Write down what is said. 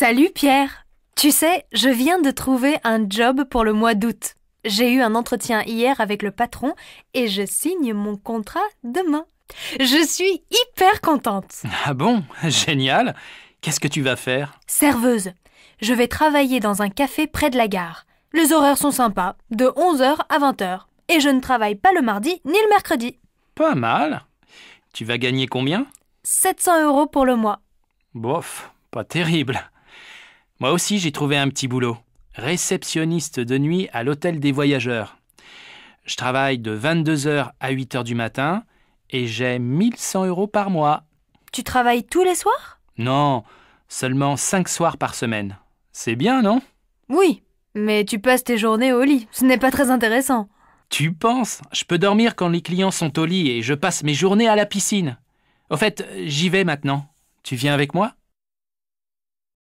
Salut Pierre Tu sais, je viens de trouver un job pour le mois d'août. J'ai eu un entretien hier avec le patron et je signe mon contrat demain. Je suis hyper contente. Ah bon Génial Qu'est-ce que tu vas faire Serveuse. Je vais travailler dans un café près de la gare. Les horaires sont sympas, de 11h à 20h. Et je ne travaille pas le mardi ni le mercredi. Pas mal. Tu vas gagner combien 700 euros pour le mois. Bof, pas terrible. Moi aussi, j'ai trouvé un petit boulot. Réceptionniste de nuit à l'hôtel des voyageurs. Je travaille de 22h à 8h du matin et j'ai 1100 euros par mois. Tu travailles tous les soirs Non, seulement 5 soirs par semaine. C'est bien, non Oui, mais tu passes tes journées au lit. Ce n'est pas très intéressant. Tu penses Je peux dormir quand les clients sont au lit et je passe mes journées à la piscine. Au fait, j'y vais maintenant. Tu viens avec moi